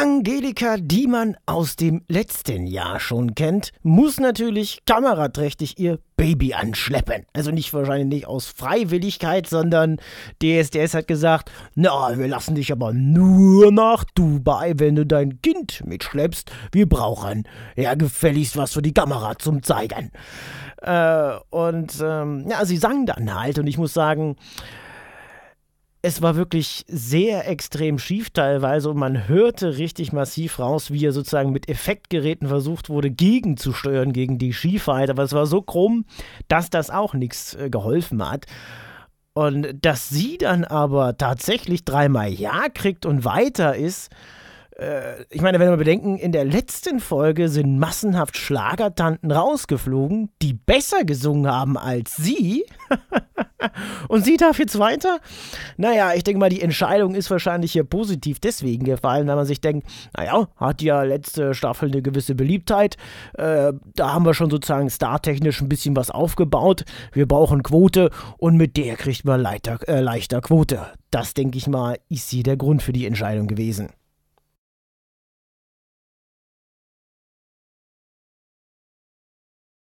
Angelika, die man aus dem letzten Jahr schon kennt, muss natürlich kameraträchtig ihr Baby anschleppen. Also nicht wahrscheinlich nicht aus Freiwilligkeit, sondern DSDS hat gesagt, na, wir lassen dich aber nur nach Dubai, wenn du dein Kind mitschleppst. Wir brauchen ja gefälligst was für die Kamera zum Zeigen. Äh, und ähm, ja, sie sang dann halt und ich muss sagen, es war wirklich sehr extrem schief teilweise und man hörte richtig massiv raus, wie er sozusagen mit Effektgeräten versucht wurde, gegenzusteuern gegen die Schiefheit. Aber es war so krumm, dass das auch nichts äh, geholfen hat. Und dass sie dann aber tatsächlich dreimal Ja kriegt und weiter ist, äh, ich meine, wenn wir bedenken, in der letzten Folge sind massenhaft Schlagertanten rausgeflogen, die besser gesungen haben als sie. Und sie darf jetzt weiter? Naja, ich denke mal, die Entscheidung ist wahrscheinlich hier positiv deswegen gefallen, weil man sich denkt, naja, hat ja letzte Staffel eine gewisse Beliebtheit. Äh, da haben wir schon sozusagen startechnisch ein bisschen was aufgebaut. Wir brauchen Quote und mit der kriegt man leichter, äh, leichter Quote. Das denke ich mal, ist sie der Grund für die Entscheidung gewesen.